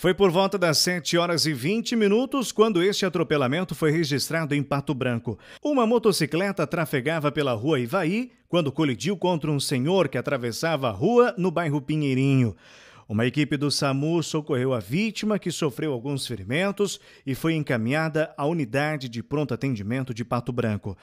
Foi por volta das 7 horas e 20 minutos quando este atropelamento foi registrado em Pato Branco. Uma motocicleta trafegava pela rua Ivaí quando colidiu contra um senhor que atravessava a rua no bairro Pinheirinho. Uma equipe do SAMU socorreu a vítima, que sofreu alguns ferimentos e foi encaminhada à unidade de pronto atendimento de Pato Branco.